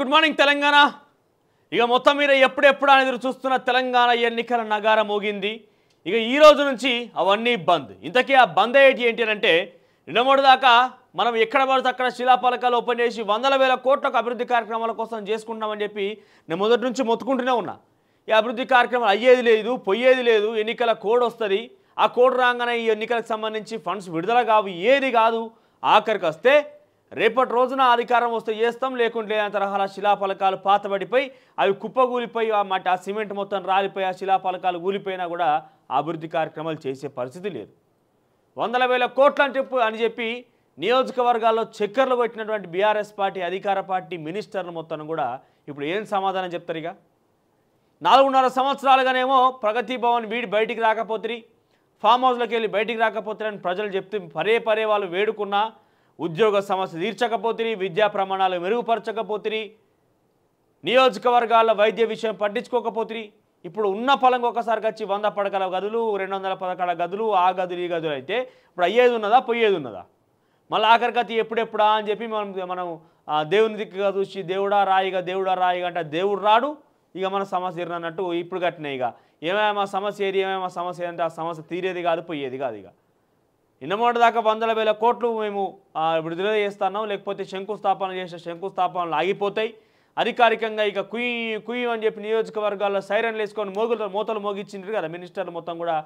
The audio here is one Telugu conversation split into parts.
గుడ్ మార్నింగ్ తెలంగాణ ఇక మొత్తం మీద ఎప్పుడెప్పుడు అనేది చూస్తున్న తెలంగాణ ఎన్నికల నగార మోగింది ఇక ఈ రోజు నుంచి అవన్నీ బంద్ ఇంతకీ ఆ బంద్ ఏంటి ఏంటి అంటే రెండమూడు దాకా మనం ఎక్కడ పడితే అక్కడ శిలాపలకాలు ఓపెన్ చేసి వందల వేల కోట్లకు అభివృద్ధి కార్యక్రమాల కోసం చేసుకుంటామని చెప్పి నేను మొదటి నుంచి మొత్తుకుంటూనే ఉన్నా ఈ అభివృద్ధి కార్యక్రమాలు అయ్యేది లేదు పొయ్యేది లేదు ఎన్నికల కోడ్ వస్తుంది ఆ కోడ్ రాగానే ఈ ఎన్నికలకు సంబంధించి ఫండ్స్ విడుదల కావు ఏది కాదు ఆఖరికి వస్తే రేపటి రోజున అధికారం వస్తే చేస్తాం లేకుంటే లేని తరహాల శిలాఫలకాలు పాతబడిపోయి అవి కుప్పగూలిపోయి ఆ మాట ఆ సిమెంట్ మొత్తం రాలిపోయి ఆ శిలాఫలకాలు ఊలిపోయినా కూడా అభివృద్ధి కార్యక్రమాలు చేసే పరిస్థితి లేదు వందల వేల కోట్ల చెప్పు అని చెప్పి నియోజకవర్గాల్లో చక్కర్లు పెట్టినటువంటి బీఆర్ఎస్ పార్టీ అధికార పార్టీ మినిస్టర్లు మొత్తం కూడా ఇప్పుడు ఏం సమాధానం చెప్తారు ఇక నాలుగున్నర సంవత్సరాలుగానేమో ప్రగతి భవన్ వీడి బయటికి రాకపోతే ఫామ్ హౌస్లోకి వెళ్ళి బయటికి రాకపోతే అని ప్రజలు చెప్తే పరే పరే వాళ్ళు వేడుకున్నా ఉద్యోగ సమస్య తీర్చకపోతే విద్యా ప్రమాణాలు మెరుగుపరచకపోతే నియోజకవర్గాల వైద్య విషయం పట్టించుకోకపోతే ఇప్పుడు ఉన్న ఫలంగా ఒకసారి వచ్చి వంద పడకల గదులు రెండు వందల పదకాల గదులు ఆ గదులు ఈ గదులు అయితే ఇప్పుడు అయ్యేది ఉన్నదా పోయేది ఉన్నదా మళ్ళీ ఆఖరికతి ఎప్పుడెప్పుడా అని చెప్పి మనం మనం దేవుని దిక్కుగా చూసి దేవుడా రాయిగా దేవుడా రాయిగా అంటే దేవుడు రాడు ఇక మన సమస్య తీరనట్టు ఇప్పుడు కట్టినాయి ఇక ఏమేమో సమస్య ఏది ఏమేమో సమస్య అంటే ఆ సమస్య తీరేది కాదు పోయేది కాదు ఇక ఇన్నమోటి దాకా వందల వేల కోట్లు మేము విడుదల చేస్తున్నాం లేకపోతే శంకుస్థాపన చేసే శంకుస్థాపనలు ఆగిపోతాయి అధికారికంగా ఇక కుయ్ కుయ్ అని చెప్పి నియోజకవర్గాల్లో సైరన్లు వేసుకొని మోగులు మూతలు మోగించింది కదా మినిస్టర్లు మొత్తం కూడా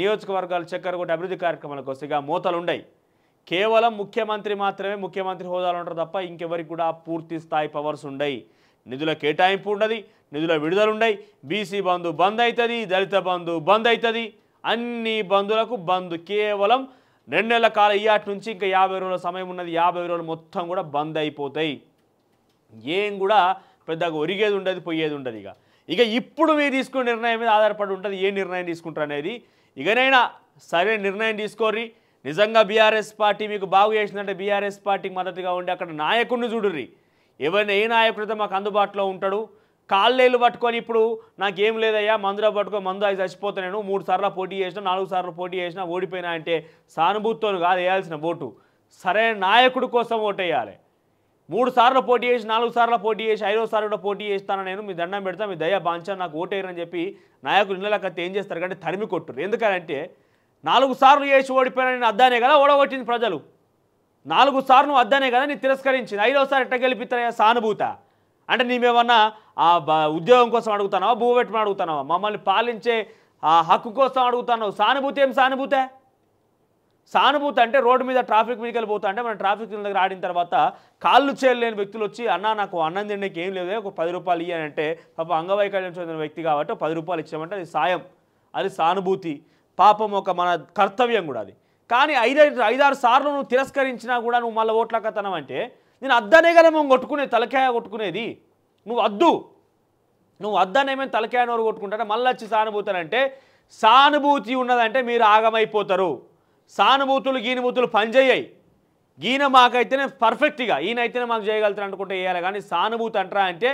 నియోజకవర్గాలు చక్కెర కొట్టి అభివృద్ధి కార్యక్రమాలకు వస్తే మూతలు ఉన్నాయి కేవలం ముఖ్యమంత్రి మాత్రమే ముఖ్యమంత్రి హోదాలు ఉంటారు తప్ప ఇంకెవరికి కూడా పూర్తి స్థాయి పవర్స్ ఉండయి నిధుల కేటాయింపు ఉండదు నిధుల విడుదలుండయి బీసీ బంధు బంద్ అవుతుంది దళిత బంధు బంద్ అవుతుంది అన్ని బంధులకు బంద్ కేవలం రెండు నెలల కాలం ఇయాటి నుంచి ఇంకా యాభై రోజుల సమయం ఉన్నది యాభై రోజులు మొత్తం కూడా బంద్ అయిపోతాయి ఏం కూడా పెద్దగా ఒరిగేది ఉండదు పోయేది ఉండదు ఇక ఇక ఇప్పుడు మీరు తీసుకునే నిర్ణయం మీద ఆధారపడి ఉంటుంది ఏ నిర్ణయం తీసుకుంటారు అనేది ఇకనైనా సరైన నిర్ణయం తీసుకోర్రి నిజంగా బీఆర్ఎస్ పార్టీ మీకు బాగు చేసిందంటే బీఆర్ఎస్ పార్టీకి మద్దతుగా ఉండి అక్కడ నాయకుడిని చూడుర్రి ఎవరిని ఏ నాయకుడితో మాకు అందుబాటులో ఉంటాడు కాళ్ళేళ్ళు పట్టుకొని ఇప్పుడు నాకేం లేదయ్యా మందులో పట్టుకొని మందు అది చచ్చిపోతున్నాను మూడు సార్లు పోటీ చేసిన నాలుగు సార్లు పోటీ చేసినా ఓడిపోయినా అంటే సానుభూతితో కాదు వేయాల్సిన ఓటు సరైన నాయకుడి కోసం ఓటు వేయాలి మూడు సార్లు పోటీ చేసి నాలుగు సార్లు పోటీ చేసి ఐదో సార్లు కూడా పోటీ చేస్తానని నేను మీ దండం పెడతా మీ దయా బాంచా నాకు ఓటేయరని చెప్పి నాయకులు ఇళ్ళకైతే ఏం చేస్తారు కంటే తరిమి కొట్టురు ఎందుకంటే నాలుగు సార్లు చేసి ఓడిపోయినా నేను అద్దానే కదా ఓడగొట్టింది ప్రజలు నాలుగు సార్లు అద్దానే కదా నేను తిరస్కరించింది ఐదోసారి ఎట్ట గెలిపిస్తారా సానుభూత అంటే మేమన్నా ఆ ఉద్యోగం కోసం అడుగుతున్నావా భూ పెట్టమని మమ్మల్ని పాలించే ఆ హక్కు కోసం అడుగుతున్నావు సానుభూతి ఏం సానుభూతే సానుభూతి అంటే రోడ్డు మీద ట్రాఫిక్ మీదకి వెళ్ళిపోతా అంటే మనం ట్రాఫిక్ దగ్గర ఆడిన తర్వాత కాళ్ళు చేయలేని వ్యక్తులు వచ్చి అన్న నాకు అన్నం తినడానికి ఏం లేదు ఒక పది రూపాయలు ఇవ్వని అంటే పాప అంగవైకల్యం చెందిన వ్యక్తి కాబట్టి పది రూపాయలు ఇచ్చామంటే అది సాయం అది సానుభూతి పాపం ఒక మన కర్తవ్యం కూడా అది కానీ ఐదైదు ఐదారు సార్లు నువ్వు తిరస్కరించినా కూడా నువ్వు మళ్ళీ ఓట్లకతనం అంటే నేను అద్దనే కదా మేము కొట్టుకునే తలకాయ కొట్టుకునేది నువ్వు వద్దు నువ్వు వద్దని ఏమైనా తలకాయ నోరు కొట్టుకుంటారా మళ్ళీ వచ్చి అంటే సానుభూతి ఉన్నదంటే మీరు ఆగమైపోతారు సానుభూతులు గీనుభూతులు పనిచేయ్యాయి ఈయన మాకైతేనే పర్ఫెక్ట్గా ఈయనైతేనే మాకు చేయగలుగుతారు అనుకుంటే వేయాలి కానీ సానుభూతి అంటారా అంటే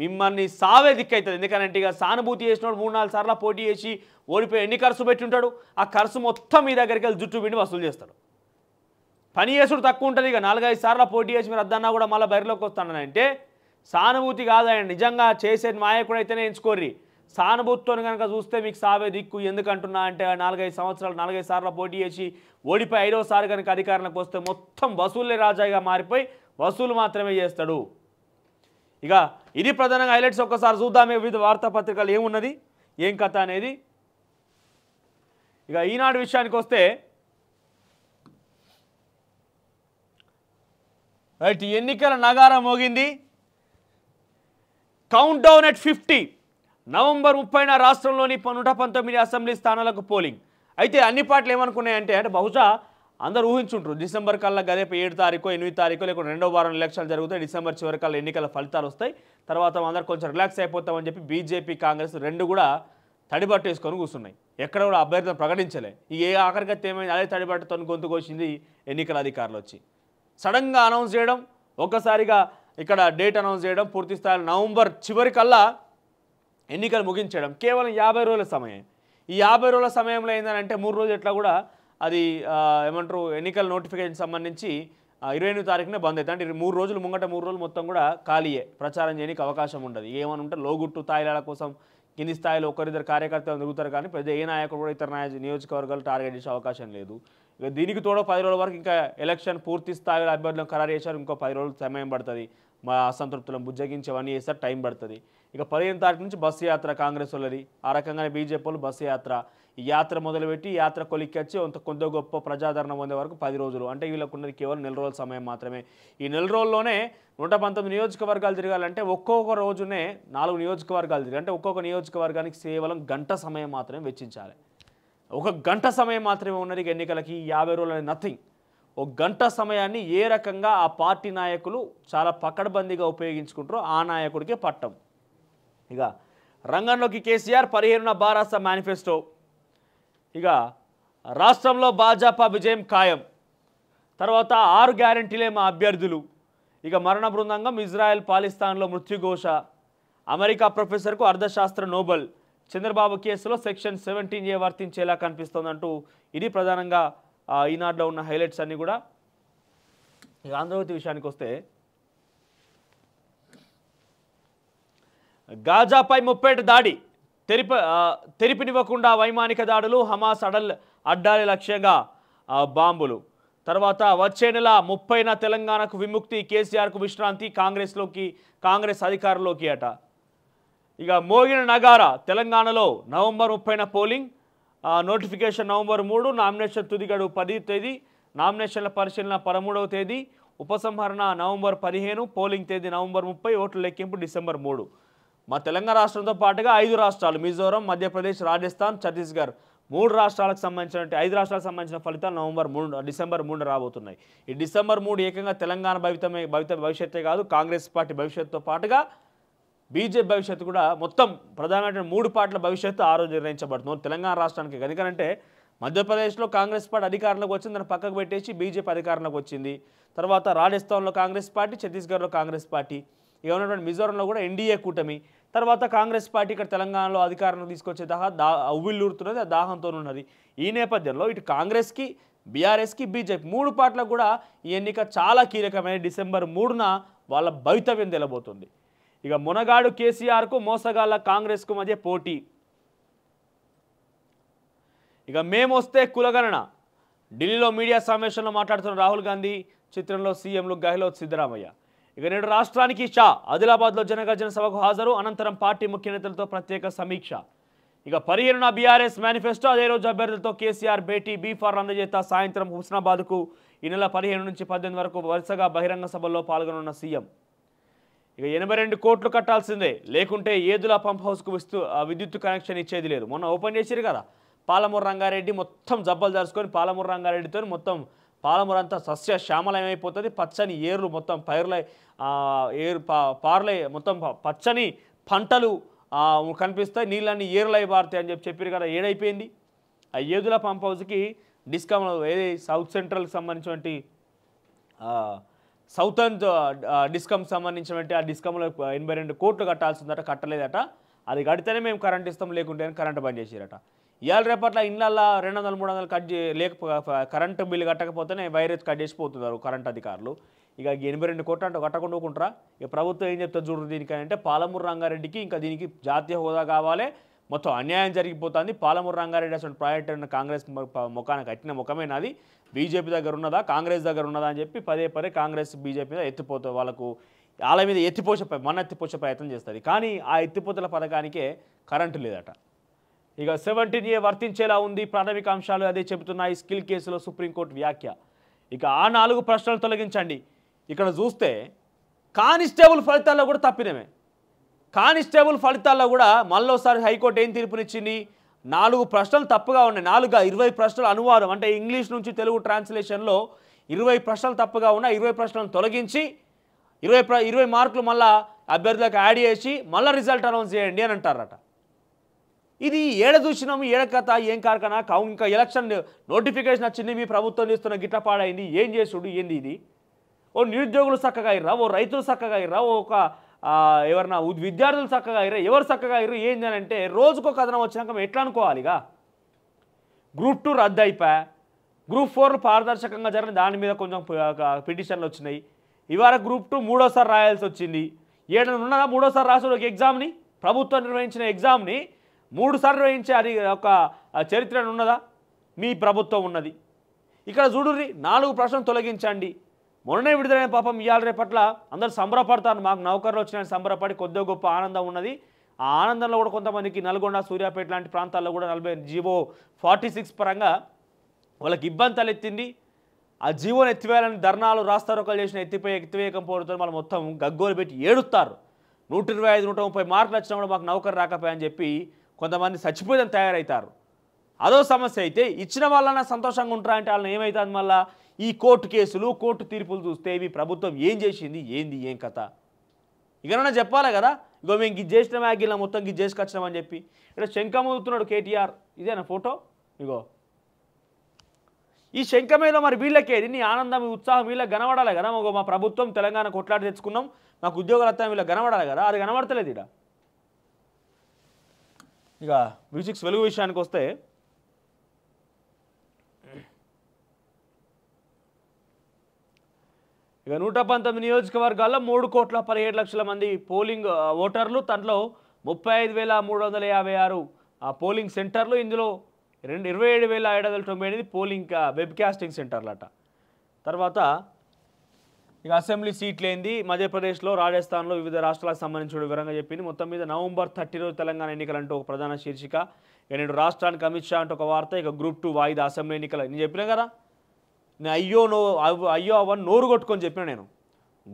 మిమ్మల్ని సావే దిక్కవుతుంది ఎందుకంటే ఇక సానుభూతి చేసినప్పుడు మూడు నాలుగు సార్లు పోటీ చేసి ఓడిపోయి ఎన్ని ఖర్చు పెట్టి ఉంటాడు ఆ ఖర్చు మొత్తం మీ దగ్గరికి వెళ్ళి జుట్టు పిండి వసూలు చేస్తాడు పని చేసుడు తక్కువ ఉంటుంది ఇక నాలుగైదు సార్లు పోటీ చేసి మీరు అద్దన్నా కూడా మళ్ళీ బయటలోకి వస్తానంటే సానుభూతి కాదండి నిజంగా చేసే నాయకుడైతేనే ఎంచుకోర్రి సానుభూతితో కనుక చూస్తే మీకు సావే దిక్కు ఎందుకంటున్నా అంటే నాలుగైదు సంవత్సరాలు నాలుగైదు సార్లు పోటీ చేసి ఓడిపోయి ఐదోసారి కనుక అధికారంలోకి వస్తే మొత్తం వసూలే రాజాగా మారిపోయి వసూలు మాత్రమే చేస్తాడు ఇక ఇది ప్రధానంగా హైలైట్స్ ఒక్కసారి చూద్దామే వివిధ వార్తాపత్రికలు ఏమున్నది ఏం కథ అనేది ఇక ఈనాడు విషయానికి వస్తే రైట్ ఎన్నికల నగారం మోగింది countdown at fifty November ముప్పైన రాష్ట్రంలోని నూట పంతొమ్మిది అసెంబ్లీ స్థానాలకు పోలింగ్ అయితే అన్ని పార్టీలు ఏమనుకున్నాయంటే అంటే బహుశా అందరూ ఊహించుంటారు డిసెంబర్ కల్లా గదేపు ఏడు తారీఖు ఎనిమిది తారీఖు లేకుంటే రెండో వారం ఎలక్షన్లు జరుగుతాయి డిసెంబర్ చివరి కల్లా ఎన్నికల ఫలితాలు వస్తాయి తర్వాత అందరూ కొంచెం రిలాక్స్ అయిపోతామని చెప్పి బీజేపీ కాంగ్రెస్ రెండు కూడా తడిబట్టేసుకొని కూర్చున్నాయి ఎక్కడ కూడా అభ్యర్థులను ప్రకటించలే ఈ ఏ ఆఖరికత్తి ఏమైంది అదే తడిబట్టతో గొంతుకొచ్చింది ఎన్నికల అధికారులు వచ్చి సడన్గా అనౌన్స్ చేయడం ఒక్కసారిగా ఇక్కడ డేట్ అనౌన్స్ చేయడం పూర్తి స్థాయిలో నవంబర్ చివరి కల్లా ఎన్నికలు ముగించడం కేవలం యాభై రోజుల సమయం ఈ యాభై రోజుల సమయంలో ఏంటంటే మూడు రోజులు ఎట్లా కూడా అది ఏమంటారు ఎన్నికల నోటిఫికేషన్ సంబంధించి ఇరవై ఎనిమిది తారీఖునే బంద్ అవుతుంది అంటే మూడు రోజులు ముంగట మూడు రోజులు మొత్తం కూడా ఖాళీయే ప్రచారం చేయడానికి అవకాశం ఉండదు ఏమని ఉంటే లోగుట్టు తాయిలాల కోసం కింది స్థాయిలో ఒకరిద్దరు కార్యకర్తలు దొరుకుతారు కానీ పెద్ద ఏ నాయకుడు కూడా ఇతర నియోజకవర్గాలు టార్గెట్ చేసే అవకాశం లేదు ఇక దీనికి తోడు పది రోజుల వరకు ఇంకా ఎలక్షన్ పూర్తి స్థాయిలో అభ్యర్థులను ఖరారు చేశారు ఇంకో పది రోజులు సమయం పడుతుంది మా అసంతృప్తులను బుజ్జగించేవన్నీ చేస్తారు టైం పడుతుంది ఇక పదిహేను తారీఖు నుంచి బస్సు యాత్ర కాంగ్రెస్ వాళ్ళది ఆ రకంగానే బీజేపీ వాళ్ళు బస్సు యాత్ర ఈ యాత్ర మొదలుపెట్టి యాత్ర కొలిక్కొచ్చి కొంత కొంత గొప్ప ప్రజాదరణ పొందే వరకు పది రోజులు అంటే వీళ్ళకు ఉన్నది కేవలం నెల రోజుల సమయం మాత్రమే ఈ నెల రోజుల్లోనే నూట పంతొమ్మిది నియోజకవర్గాలు తిరగాలంటే ఒక్కొక్క రోజునే నాలుగు నియోజకవర్గాలు తిరిగి అంటే ఒక్కొక్క నియోజకవర్గానికి కేవలం గంట సమయం మాత్రమే వెచ్చించాలి ఒక గంట సమయం మాత్రమే ఉన్నది ఎన్నికలకి యాభై రోజులు అనేది నథింగ్ ఒక గంట సమయాన్ని ఏ రకంగా ఆ పార్టీ నాయకులు చాలా పక్కడబందీగా ఉపయోగించుకుంటారో ఆ నాయకుడికే పట్టం ఇక రంగంలోకి కేసీఆర్ పదిహేనున బారాస మేనిఫెస్టో ఇక రాష్ట్రంలో భాజపా విజయం ఖాయం తర్వాత ఆరు గ్యారంటీలే మా అభ్యర్థులు ఇక మరణ బృందంగం ఇజ్రాయెల్ పాలిస్తాన్లో మృత్యుఘోష అమెరికా ప్రొఫెసర్కు అర్థశాస్త్ర నోబెల్ చంద్రబాబు కేసులో సెక్షన్ సెవెంటీన్ ఏ వర్తించేలా కనిపిస్తోందంటూ ఇది ప్రధానంగా ఈనాడులో ఉన్న హైలైట్స్ అన్నీ కూడా ఆంధ్రవతి విషయానికి వస్తే గాజాపై ముప్పేట దాడి తెరిప తెరిపినివ్వకుండా వైమానిక దాడులు హమాస్ అడల్ అడ్డాలి లక్ష్యంగా బాంబులు తర్వాత వచ్చే నెల ముప్పైన తెలంగాణకు విముక్తి కేసీఆర్కు విశ్రాంతి కాంగ్రెస్లోకి కాంగ్రెస్ అధికారంలోకి అట ఇక మోగిన నగార తెలంగాణలో నవంబర్ ముప్పైన పోలింగ్ నోటిఫికేషన్ నవంబర్ మూడు నామినేషన్ తుదిగడు పది తేదీ నామినేషన్ల పరిశీలన పదమూడవ తేదీ ఉపసంహరణ నవంబర్ పదిహేను పోలింగ్ తేదీ నవంబర్ ముప్పై ఓట్ల లెక్కింపు డిసెంబర్ మూడు మా తెలంగాణ రాష్ట్రంతో పాటుగా ఐదు రాష్ట్రాలు మిజోరం మధ్యప్రదేశ్ రాజస్థాన్ ఛత్తీస్గఢ్ మూడు రాష్ట్రాలకు సంబంధించిన ఐదు రాష్ట్రాలకు సంబంధించిన ఫలితాలు నవంబర్ మూడు డిసెంబర్ మూడు రాబోతున్నాయి ఈ డిసెంబర్ మూడు ఏకంగా తెలంగాణ భవితమే భవిత భవిష్యత్తే కాదు కాంగ్రెస్ పార్టీ భవిష్యత్తుతో పాటుగా బీజేపీ భవిష్యత్తు కూడా మొత్తం ప్రధానమైన మూడు పార్టీల భవిష్యత్తు ఆ రోజు నిర్ణయించబడుతుంది తెలంగాణ రాష్ట్రానికి ఎందుకంటే మధ్యప్రదేశ్లో కాంగ్రెస్ పార్టీ అధికారంలోకి వచ్చింది దాన్ని పక్కకు పెట్టేసి బీజేపీ అధికారంలోకి వచ్చింది తర్వాత రాజస్థాన్లో కాంగ్రెస్ పార్టీ ఛత్తీస్గఢ్లో కాంగ్రెస్ పార్టీ ఇక ఉన్నటువంటి మిజోరంలో కూడా ఎన్డీఏ కూటమి తర్వాత కాంగ్రెస్ పార్టీ ఇక్కడ తెలంగాణలో అధికారంలో తీసుకొచ్చే దాహ దా ఉవ్విల్లూరుతున్నది ఆ దాహంతో ఉన్నది ఈ నేపథ్యంలో ఇటు కాంగ్రెస్కి బీఆర్ఎస్కి బీజేపీ మూడు పార్టీలకు కూడా ఈ ఎన్నిక చాలా కీలకమైన డిసెంబర్ మూడున వాళ్ళ భవితవ్యం తెలబోతుంది ఇక మునగాడు కేసీఆర్కు మోసగాళ్ళ కాంగ్రెస్కు మధ్య పోటీ ఇక మేమొస్తే కులగణన ఢిల్లీలో మీడియా సమావేశంలో మాట్లాడుతున్న రాహుల్ గాంధీ చిత్రంలో సీఎంలు గెహ్లోత్ సిద్ధరామయ్య ఇక నేడు రాష్ట్రానికి షా ఆదిలాబాద్లో జనగర్జన సభకు హాజరు అనంతరం పార్టీ ముఖ్య నేతలతో ప్రత్యేక సమీక్ష ఇక పదిహేనున బీఆర్ఎస్ మేనిఫెస్టో అదే రోజు అభ్యర్థులతో కేసీఆర్ భేటీ బీఫార్ అందజేత సాయంత్రం హుస్నాబాద్కు ఈ నెల పదిహేను నుంచి పద్దెనిమిది వరకు వరుసగా బహిరంగ సభల్లో పాల్గొనున్న సీఎం ఇక ఎనభై రెండు కోట్లు కట్టాల్సిందే లేకుంటే ఏదులా పంప్ హౌస్కు విస్తూ విద్యుత్ కనెక్షన్ ఇచ్చేది లేదు మొన్న ఓపెన్ చేసిరు కదా పాలమూరు రంగారెడ్డి మొత్తం జబ్బలు దాచుకొని పాలమూరు రంగారెడ్డితో మొత్తం పాలమూరు అంతా సస్య శ్యామలమైపోతుంది పచ్చని ఏర్లు మొత్తం పైర్లై ఏరు పార్లై మొత్తం పచ్చని పంటలు కనిపిస్తాయి నీళ్ళన్నీ ఏర్లై పారుతాయి అని చెప్పి చెప్పారు కదా ఏడైపోయింది ఆ ఏదుల పంప్ హౌస్కి డిస్కమ్ ఏది సౌత్ సెంట్రల్కి సంబంధించినటువంటి సౌతర్న్ డిస్కమ్ సంబంధించినటువంటి ఆ డిస్కమ్లో ఎనభై రెండు కోట్లు కట్టాల్సిందట కట్టలేదట అది కడితేనే మేము కరెంట్ ఇస్తాం లేకుంటే కరెంట్ బంద్ చేసిరట ఇవాళ రేపట్ల ఇళ్ళల్లో రెండు వందలు మూడు వందలు కట్ చే లేక కరెంటు బిల్లు కట్టకపోతేనే వైరస్ కట్ చేసిపోతున్నారు కరెంట్ అధికారులు ఇక ఎనభై రెండు కోట్లు అంటే కట్టకుండా ఇక ప్రభుత్వం ఏం చెప్తారు చూడరు దీనికంటే పాలమూరు రంగారెడ్డికి ఇంకా దీనికి జాతీయ హోదా కావాలి మొత్తం అన్యాయం జరిగిపోతుంది పాలమూరు రంగారెడ్డి అసలు ప్రాజెక్ట్ ఉన్న కాంగ్రెస్ ముఖానికి కట్టిన ముఖమేనాది బీజేపీ దగ్గర ఉన్నదా కాంగ్రెస్ దగ్గర ఉన్నదా అని చెప్పి పదే పదే కాంగ్రెస్ బీజేపీ మీద ఎత్తిపోతుంది వాళ్ళకు వాళ్ళ మీద ఎత్తిపోసే మన ఎత్తిపోసే ప్రయత్నం చేస్తుంది కానీ ఆ ఎత్తిపోతల పథకానికే కరెంటు లేదట ఇక సెవెంటీన్ ఏ వర్తించేలా ఉంది ప్రాథమిక అంశాలు అదే చెబుతున్నాయి స్కిల్ కేసులో సుప్రీంకోర్టు వ్యాఖ్య ఇక ఆ నాలుగు ప్రశ్నలు తొలగించండి ఇక్కడ చూస్తే కానిస్టేబుల్ ఫలితాల్లో కూడా తప్పినమే కానిస్టేబుల్ ఫలితాల్లో కూడా మళ్ళోసారి హైకోర్టు ఏం తీర్పునిచ్చింది నాలుగు ప్రశ్నలు తప్పుగా ఉన్నాయి నాలుగు ఇరవై ప్రశ్నలు అనువాదం అంటే ఇంగ్లీష్ నుంచి తెలుగు ట్రాన్స్లేషన్లో ఇరవై ప్రశ్నలు తప్పుగా ఉన్న ఇరవై ప్రశ్నలను తొలగించి ఇరవై ప్ర ఇరవై మార్కులు మళ్ళా అభ్యర్థులకు యాడ్ చేసి మళ్ళీ రిజల్ట్ అనౌన్స్ చేయండి అని అంటారట ఇది ఏడ చూసినాం ఏడ కథ ఏం కారకనా కావు ఇంకా ఎలక్షన్ నోటిఫికేషన్ వచ్చింది మీ ప్రభుత్వం చేస్తున్న గిట్టపాడైంది ఏం చేసుడు ఏంది ఇది ఓ నిరుద్యోగులు చక్కగా ఇర్రా ఓ రైతులు చక్కగా ఇర్రా ఒక ఎవరన్నా విద్యార్థులు చక్కగా ఇరు ఎవరు చక్కగా ఇరు ఏంది అని అంటే రోజుకో కథనం వచ్చినాక ఎట్లా అనుకోవాలిగా గ్రూప్ టూ రద్దు అయిపోయా గ్రూప్ ఫోర్ పారదర్శకంగా జరిగిన దాని మీద కొంచెం పిటిషన్లు వచ్చినాయి ఇవాళ గ్రూప్ టూ మూడోసారి రాయాల్సి వచ్చింది ఏడు ఉన్నదా మూడోసారి రాసిన ఒక ఎగ్జామ్ని ప్రభుత్వం నిర్వహించిన ఎగ్జామ్ని మూడుసార్లు నిర్వహించే అది ఒక చరిత్ర ఉన్నదా మీ ప్రభుత్వం ఉన్నది ఇక్కడ చూడుర్రి నాలుగు ప్రశ్నలు తొలగించండి మొన్ననే విడుదలైన పాపం ఇవాళ రేపట్ల అందరూ సంబరపడతారు మాకు నౌకర్లు వచ్చినా సంబరపడి కొద్దిగా గొప్ప ఆనందం ఉన్నది ఆ ఆనందంలో కూడా కొంతమందికి నల్గొండ సూర్యాపేట లాంటి ప్రాంతాల్లో కూడా నలభై జీవో ఫార్టీ సిక్స్ పరంగా వాళ్ళకి ఇబ్బంది తలెత్తింది ఆ జీవోని ఎత్తివేయాలని ధర్నాలు రాస్తారోకలు చేసిన ఎత్తిపోయి ఎత్తివేయకం పోవడంతో వాళ్ళు మొత్తం గగ్గోలు పెట్టి ఏడుస్తారు నూట ఇరవై ఐదు నూట ముప్పై మార్కులు వచ్చినా కూడా మాకు నౌకరు రాకపోయా అని చెప్పి కొంతమంది చచ్చిపోయేదని తయారవుతారు అదో సమస్య అయితే ఇచ్చిన వాళ్ళన్నా సంతోషంగా ఉంటారా అంటే వాళ్ళని ఏమవుతుంది మళ్ళీ ఈ కోర్టు కేసులు కోర్టు తీర్పులు చూస్తే ఇవి ప్రభుత్వం ఏం చేసింది ఏంది ఏం కథ ఇకనన్నా చెప్పాలి కదా ఇగో మేము గిజ్ చేసినాం యాగిల్లా మొత్తం గిజ్ చేసుకొచ్చినామని చెప్పి ఇక్కడ శంఖమవుతున్నాడు కేటీఆర్ ఇదేనా ఫోటో ఇగో ఈ శంఖ మీద మరి వీళ్ళకేది నీ ఆనందం ఉత్సాహం వీళ్ళకి కనబడాలి కదా మా ప్రభుత్వం తెలంగాణ కొట్లాట తెచ్చుకున్నాం మాకు ఉద్యోగాలు వస్తాయి వీళ్ళకి కనబడాలి కదా అది కనబడతలేదు ఇక మ్యూజిక్స్ వెలుగు విషయానికి వస్తే ఇక నూట పంతొమ్మిది నియోజకవర్గాల్లో మూడు కోట్ల పదిహేడు లక్షల మంది పోలింగ్ ఓటర్లు తనలో ముప్పై ఐదు వేల మూడు వందల యాభై ఆరు పోలింగ్ సెంటర్లు ఇందులో రెండు ఇరవై ఏడు వేల ఏడు వందల తొంభై ఎనిమిది పోలింగ్ వెబ్కాస్టింగ్ సెంటర్లట తర్వాత ఇక అసెంబ్లీ ఏంది మధ్యప్రదేశ్లో రాజస్థాన్లో వివిధ రాష్ట్రాలకు సంబంధించిన వివరంగా చెప్పింది మొత్తం మీద నవంబర్ థర్టీ రోజు తెలంగాణ అంటూ ఒక ప్రధాన శీర్షిక ఇక నేడు రాష్ట్రానికి అమిత్ షా అంటూ ఒక వార్త ఇక గ్రూప్ టూ వాయిదా అసెంబ్లీ ఎన్నికలు నేను చెప్పినా కదా నేను అయ్యో నో అయ్యో అవన్నీ నోరు కొట్టుకొని చెప్పిన నేను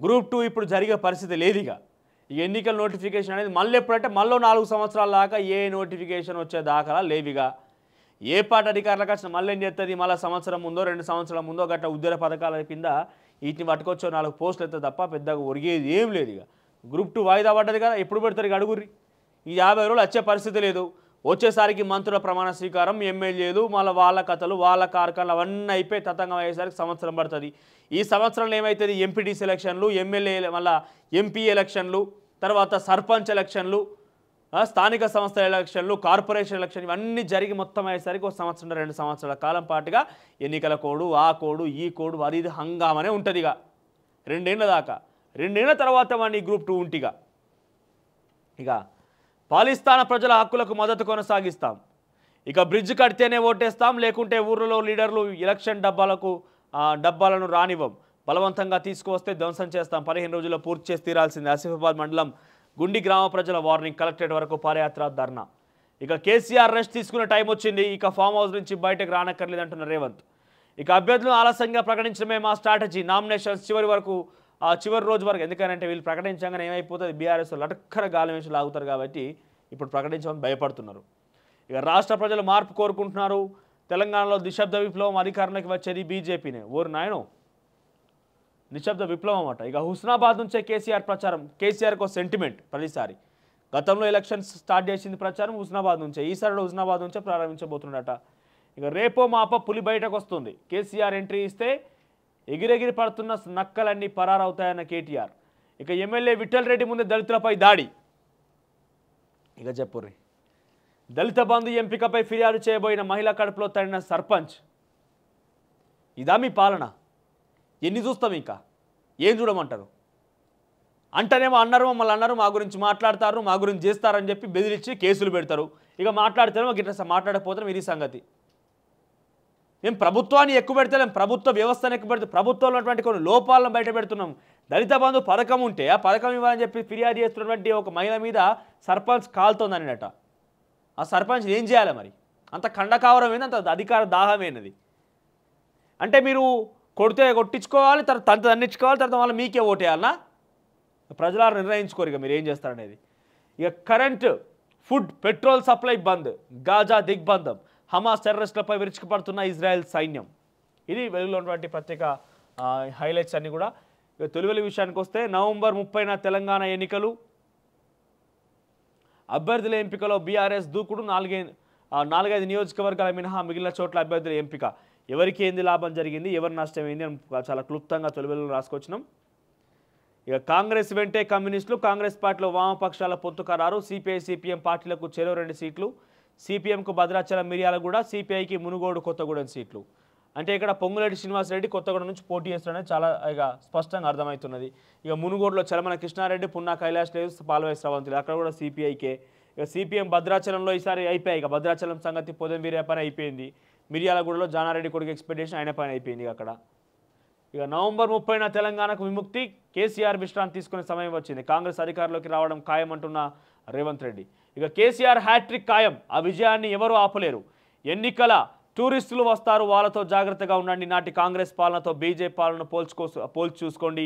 గ్రూప్ టూ ఇప్పుడు జరిగే పరిస్థితి లేదు ఇక ఈ ఎన్నికల నోటిఫికేషన్ అనేది మళ్ళీ ఎప్పుడంటే మళ్ళీ నాలుగు సంవత్సరాల దాకా ఏ నోటిఫికేషన్ వచ్చే దాఖలా లేవిగా ఏ పార్టీ అధికారులకు వచ్చిన మళ్ళీ ఏం చేస్తుంది మళ్ళీ సంవత్సరం ముందో రెండు సంవత్సరం ముందో గట్ట ఉద్యోగ పథకాల కింద వీటిని పట్టుకొచ్చో నాలుగు పోస్టులు అయితే తప్ప పెద్దగా ఒరిగేది ఏం లేదు ఇక గ్రూప్ టూ వాయిదా పడ్డది కదా ఎప్పుడు పెడతారు ఇక అడుగురి ఈ యాభై రోజులు వచ్చే పరిస్థితి లేదు వచ్చేసరికి మంత్రుల ప్రమాణ స్వీకారం ఎమ్మెల్యేలు మళ్ళీ వాళ్ళ కథలు వాళ్ళ కార్యక్రమాలు అవన్నీ అయిపోయి తతంగం అయ్యేసరికి సంవత్సరం పడుతుంది ఈ సంవత్సరంలో ఏమవుతుంది ఎంపీటీసీ ఎలక్షన్లు ఎమ్మెల్యే మళ్ళీ ఎంపీ ఎలక్షన్లు తర్వాత సర్పంచ్ ఎలక్షన్లు స్థానిక సంస్థల ఎలక్షన్లు కార్పొరేషన్ ఎలక్షన్ ఇవన్నీ జరిగి మొత్తం అయ్యేసరికి ఒక సంవత్సరం రెండు సంవత్సరాల కాలం పాటుగా ఎన్నికల కోడు ఆ కోడు ఈ కోడు అది ఇది హంగామనే ఉంటుంది ఇక దాకా రెండేళ్ళ తర్వాత వాడిని గ్రూప్ టూ ఉంటిగా ఇక పాలిస్తాన్ ప్రజల హక్కులకు మద్దతు కొనసాగిస్తాం ఇక బ్రిడ్జ్ కడితేనే ఓటేస్తాం లేకుంటే ఊర్లలో లీడర్లు ఎలక్షన్ డబ్బాలకు డబ్బాలను రానివ్వం బలవంతంగా తీసుకువస్తే ధ్వంసం చేస్తాం పదిహేను రోజుల్లో పూర్తి చేసి తీరాల్సింది ఆసిఫాబాద్ మండలం గుండి గ్రామ ప్రజల వార్నింగ్ కలెక్టరేట్ వరకు పాదయాత్ర ధర్నా ఇక కేసీఆర్ రెస్ట్ తీసుకునే టైం వచ్చింది ఇక ఫామ్ హౌస్ నుంచి బయటకు రానక్కర్లేదంటున్న రేవంత్ ఇక అభ్యర్థులను ఆలస్యంగా ప్రకటించడమే మా స్ట్రాటజీ నామినేషన్స్ చివరి వరకు ఆ చివరి రోజు వరకు ఎందుకంటే వీళ్ళు ప్రకటించగానే ఏమైపోతుంది బీఆర్ఎస్ లటక్కర గాలి వేసి లాగుతారు కాబట్టి ఇప్పుడు ప్రకటించమని భయపడుతున్నారు ఇక రాష్ట్ర ప్రజలు మార్పు కోరుకుంటున్నారు తెలంగాణలో నిశ్శబ్ద విప్లవం అధికారంలోకి వచ్చేది బీజేపీనే ఓరు నాయను నిశ్శబ్ద విప్లవం అన్నమాట ఇక హుస్నాబాద్ నుంచే కేసీఆర్ ప్రచారం కేసీఆర్కి ఒక సెంటిమెంట్ ప్రతిసారి గతంలో ఎలక్షన్స్ స్టార్ట్ చేసింది ప్రచారం హుస్నాబాద్ నుంచే ఈసారి హుస్నాబాద్ నుంచే ప్రారంభించబోతున్నాడట ఇక రేపో మాప పులి బయటకు వస్తుంది కేసీఆర్ ఎంట్రీ ఇస్తే ఎగిరెగిరి పడుతున్న నక్కలన్నీ పరారవుతాయన్న కేటీఆర్ ఇక ఎమ్మెల్యే విఠల్ రెడ్డి ముందే దళితులపై దాడి ఇక చెప్పుర్రి దళిత బంధు ఎంపికపై ఫిర్యాదు చేయబోయిన మహిళ కడుపులో తడిన సర్పంచ్ ఇదా మీ పాలన ఎన్ని చూస్తాం ఇంకా ఏం చూడమంటారు అంటేనేమో అన్నారు మమ్మల్ని అన్నారు మా గురించి మాట్లాడతారు మా గురించి చేస్తారని చెప్పి బెదిరించి కేసులు పెడతారు ఇక మాట్లాడతారు ఇట్లా మాట్లాడకపోతే ఇది సంగతి మేము ప్రభుత్వాన్ని ఎక్కువ పెడతలేం ప్రభుత్వ వ్యవస్థను ఎక్కువ పెడితే ప్రభుత్వంలో ఉన్నటువంటి కొన్ని లోపాలను బయట పెడుతున్నాం దళిత బంధు పథకం ఉంటే ఆ పథకం ఇవ్వాలని చెప్పి ఫిర్యాదు చేస్తున్నటువంటి ఒక మహిళ మీద సర్పంచ్ కాలుతోందనట ఆ సర్పంచ్ ఏం చేయాలి మరి అంత ఖండకావరం ఏంది అంత అధికార దాహమైనది అంటే మీరు కొడితే కొట్టించుకోవాలి తర్వాత తన దండించుకోవాలి తర్వాత మళ్ళీ మీకే ఓటేయాలనా ప్రజల నిర్ణయించుకోరు ఇక మీరు ఏం చేస్తారనేది ఇక కరెంటు ఫుడ్ పెట్రోల్ సప్లై బంద్ గాజా దిగ్బంధం హమాస్ టెర్రరిస్టులపై విరుచుకుపడుతున్న ఇజ్రాయెల్ సైన్యం ఇది వెలుగులో ఉన్నటువంటి ప్రత్యేక హైలైట్స్ అన్నీ కూడా తొలివెలి విషయానికి వస్తే నవంబర్ ముప్పైన తెలంగాణ ఎన్నికలు అభ్యర్థుల ఎంపికలో బీఆర్ఎస్ దూకుడు నాలుగై నాలుగైదు నియోజకవర్గాల మినహా మిగిలిన చోట్ల అభ్యర్థుల ఎంపిక ఎవరికి ఏంది లాభం జరిగింది ఎవరి నష్టం ఏంది అని చాలా క్లుప్తంగా తొలివెలుగులో రాసుకొచ్చినాం ఇక కాంగ్రెస్ వెంటే కమ్యూనిస్టులు కాంగ్రెస్ పార్టీలో వామపక్షాల పొత్తు ఖరారు సిపిఐ సిపిఎం పార్టీలకు చెరో రెండు సీట్లు సిపిఎంకు భద్రాచలం కూడా సిపిఐకి మునుగోడు కొత్తగూడెం సీట్లు అంటే ఇక్కడ పొంగులేటి శ్రీనివాసరెడ్డి కొత్తగూడెం నుంచి పోటీ చేస్తున్నాడని చాలా ఇక స్పష్టంగా అర్థమవుతున్నది ఇక మునుగోడులో చలమన కృష్ణారెడ్డి పున్నా కైలాష్ లేదు పాల్వాయి శ్రవంతులు అక్కడ కూడా సిపిఐకే ఇక సిపిఎం భద్రాచలంలో ఈసారి అయిపోయాయి ఇక భద్రాచలం సంగతి పొదం వీరే పని అయిపోయింది మిర్యాలగూడలో జానారెడ్డి కొడుకు ఎక్స్పెక్టేషన్ ఆయన పని అయిపోయింది అక్కడ ఇక నవంబర్ ముప్పైన తెలంగాణకు విముక్తి కేసీఆర్ విశ్రాంతి తీసుకునే సమయం వచ్చింది కాంగ్రెస్ అధికారంలోకి రావడం ఖాయమంటున్న రేవంత్ రెడ్డి ఇక కేసీఆర్ హ్యాట్రిక్ ఖాయం ఆ విజయాన్ని ఎవరూ ఆపలేరు ఎన్నికల టూరిస్టులు వస్తారు వాళ్ళతో జాగ్రత్తగా ఉండండి నాటి కాంగ్రెస్ పాలనతో బీజేపీ పాలన పోల్చుకో పోల్చి చూసుకోండి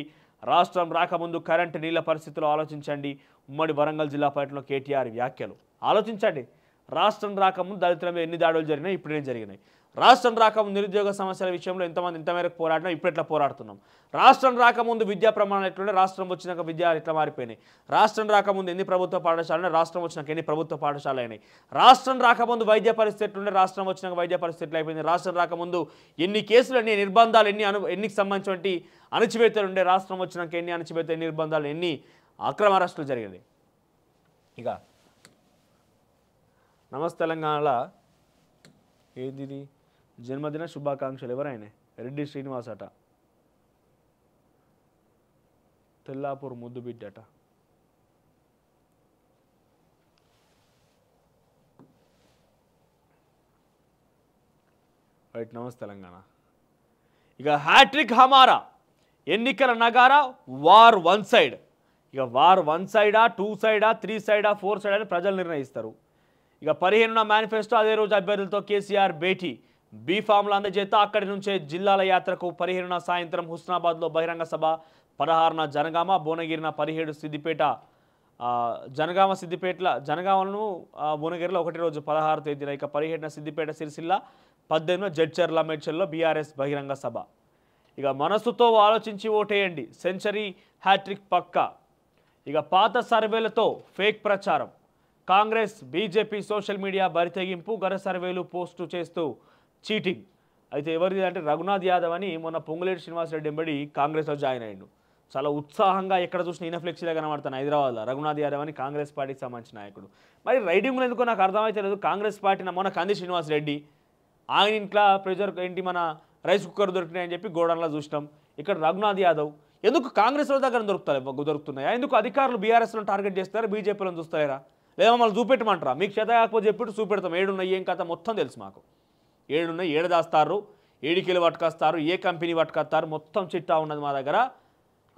రాష్ట్రం రాకముందు కరెంటు నీళ్ల పరిస్థితులు ఆలోచించండి ఉమ్మడి వరంగల్ జిల్లా పర్యటనలో కేటీఆర్ వ్యాఖ్యలు ఆలోచించండి రాష్ట్రం రాకముందు దళితుల మీద ఎన్ని దాడులు జరిగినాయి ఇప్పుడే జరిగినాయి రాష్ట్రం రాకముందు నిరుద్యోగ సమస్యల విషయంలో ఎంతమంది ఇంతమేరకు పోరాడినా ఇప్పుడు ఎట్లా పోరాడుతున్నాం రాష్ట్రం రాకముందు విద్యా ప్రమాణాలు ఎట్లుండే రాష్ట్రం వచ్చినాక విద్య ఎట్లా మారిపోయినాయి రాష్ట్రం రాకముందు ఎన్ని ప్రభుత్వ పాఠశాలలు రాష్ట్రం వచ్చినాక ఎన్ని ప్రభుత్వ పాఠశాలలు అయినాయి రాష్ట్రం రాకముందు వైద్య పరిస్థితి ఎట్లుండే రాష్ట్రం వచ్చినాక వైద్య పరిస్థితులు అయిపోయింది రాష్ట్రం రాకముందు ఎన్ని కేసులు ఎన్ని నిర్బంధాలు ఎన్ని అను ఎన్నికి సంబంధించినటువంటి అణచివేతలు ఉండే రాష్ట్రం వచ్చినాక ఎన్ని అణచివేతలు ఎన్ని నిర్బంధాలు ఎన్ని అక్రమ అరెస్టులు జరిగింది ఇక నమస్తే తెలంగాణలో ఏది జన్మదిన శుభాకాంక్షలు ఎవరైనా రెడ్డి శ్రీనివాస్ అట తెల్లాపూర్ ముద్దుబిడ్డట రైట్ నమస్తే తెలంగాణ ఇక హ్యాట్రిక్ హమారా ఎన్నికల నగారా వార్ వన్ సైడ్ ఇక వార్ వన్ సైడా టూ సైడా త్రీ సైడా ఫోర్ సైడా అని ప్రజలు నిర్ణయిస్తారు ఇక పదిహేనున్న మేనిఫెస్టో అదే రోజు అభ్యర్థులతో కేసీఆర్ భేటీ బి అందజేత అక్కడి నుంచే జిల్లాల యాత్రకు పదిహేనున సాయంత్రం హుస్నాబాద్లో బహిరంగ సభ పదహారున జనగామ భువనగిరిన పదిహేడు సిద్దిపేట జనగామ సిద్దిపేటల జనగామను భువనగిరిలో ఒకటి రోజు పదహారు తేదీన ఇక పదిహేడున సిద్దిపేట సిరిసిల్ల పద్దెనిమిది జడ్చర్ల లమేడ్చర్లో బీఆర్ఎస్ బహిరంగ సభ ఇక మనస్సుతో ఆలోచించి ఓటేయండి సెంచరీ హ్యాట్రిక్ పక్క ఇక పాత సర్వేలతో ఫేక్ ప్రచారం కాంగ్రెస్ బీజేపీ సోషల్ మీడియా బరితెగింపు గర సర్వేలు పోస్టు చేస్తూ చీటింగ్ అయితే ఎవరిది అంటే రఘునాథ్ యాదవ్ అని మొన్న పొంగులేటి శ్రీనివాసరెడ్డి ఎంబడి కాంగ్రెస్లో జాయిన్ అయ్యిండు చాలా ఉత్సాహంగా ఎక్కడ చూసిన ఈయన ఫ్లెక్సీలో కనబడతాను హైదరాబాద్లో రఘునాథ్ యాదవ్ అని కాంగ్రెస్ పార్టీకి సంబంధించిన నాయకుడు మరి రైడింగ్లో ఎందుకో నాకు అర్థమైతే లేదు కాంగ్రెస్ పార్టీ మొన్న కంది శ్రీనివాస్ రెడ్డి ఆయన ఇంట్లో ప్రెజర్ ఏంటి మన రైస్ కుక్కర్ దొరికినాయని చెప్పి గోడన్లో చూసినాం ఇక్కడ రఘునాథ్ యాదవ్ ఎందుకు కాంగ్రెస్లో దగ్గర దొరుకుతాయి దొరుకుతున్నాయా ఎందుకు అధికారులు బీఆర్ఎస్లో టార్గెట్ చేస్తారా బీజేపీలో చూస్తారా లేదా మమ్మల్ని చూపెట్టమంటారా మీకు చేత కాకపోతే చెప్పి చూపెడతాం ఏడున్నాయి ఏం కథ మొత్తం తెలుసు మాకు ఏడున్నాయి ఏడు దాస్తారు ఏడికిలు పట్టుకొస్తారు ఏ కంపెనీ పట్టుకొస్తారు మొత్తం చిట్టా ఉన్నది మా దగ్గర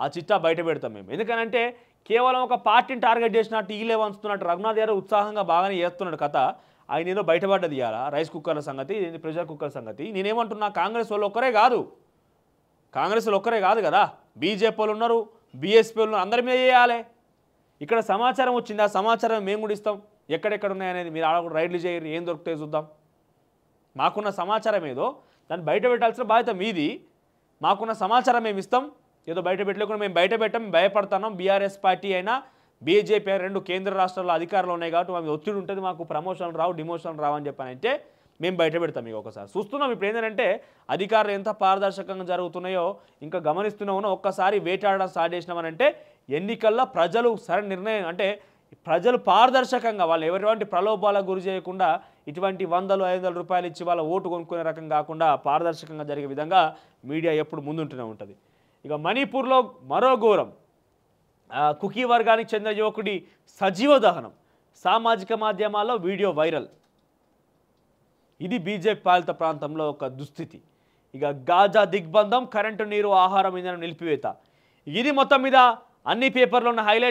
ఆ చిట్టా బయట పెడతాం మేము ఎందుకనంటే కేవలం ఒక పార్టీని టార్గెట్ చేసినట్టు లేవు వంచుతున్నట్టు రఘునాథ్ గారు ఉత్సాహంగా బాగానే చేస్తున్నాడు కథ ఆయన ఏదో బయటపడ్డది ఇవాళ రైస్ కుక్కర్ల సంగతి ప్రెషర్ కుక్కర్ సంగతి నేనేమంటున్నా కాంగ్రెస్ వాళ్ళు ఒక్కరే కాదు కాంగ్రెస్ వాళ్ళు ఒక్కరే కాదు కదా బీజేపీ వాళ్ళు ఉన్నారు బీఎస్పీ వాళ్ళు అందరి మీద చేయాలి ఇక్కడ సమాచారం వచ్చిందా సమాచారం మేము కూడా ఇస్తాం ఎక్కడెక్కడ ఉన్నాయనేది మీరు ఆడ రైడ్లు చేయరు ఏం దొరుకుతాయి చూద్దాం మాకున్న సమాచారం ఏదో దాన్ని బయట పెట్టాల్సిన బాధ్యత మీది మాకున్న సమాచారం మేము ఇస్తాం ఏదో బయట పెట్టలేకుండా మేము బయట పెట్టాం భయపడతాం బీఆర్ఎస్ పార్టీ అయినా బీజేపీ రెండు కేంద్ర రాష్ట్రాల్లో అధికారులు ఉన్నాయి కాబట్టి మాకు ఒత్తిడి ఉంటుంది మాకు ప్రమోషన్ రావు డిమోషన్ రావు అని అంటే మేము బయట పెడతాం మీకు ఒకసారి చూస్తున్నాం ఇప్పుడు ఏంటంటే అధికారులు ఎంత పారదర్శకంగా జరుగుతున్నాయో ఇంకా గమనిస్తున్నామో ఒక్కసారి వేటాడడం స్టార్ట్ అంటే ఎన్నికల్లో ప్రజలు సరైన నిర్ణయం అంటే ప్రజలు పారదర్శకంగా వాళ్ళు ఎవరి ప్రలోభాలకు గురి చేయకుండా ఇటువంటి వందలు ఐదు వందల రూపాయలు ఇచ్చి వాళ్ళ ఓటు కొనుక్కునే రకం కాకుండా పారదర్శకంగా జరిగే విధంగా మీడియా ఎప్పుడు ముందుంటూనే ఉంటుంది ఇక మణిపూర్లో మరో ఘోరం కుకీ వర్గానికి చెందిన యువకుడి సజీవ దహనం సామాజిక మాధ్యమాల్లో వీడియో వైరల్ ఇది బీజేపీ పాలిత ప్రాంతంలో ఒక దుస్థితి ఇక గాజా దిగ్బంధం కరెంటు నీరు ఆహారం ఇంధనం నిలిపివేత ఇది మొత్తం మీద అన్ని పేపర్లో ఉన్న హైలైట్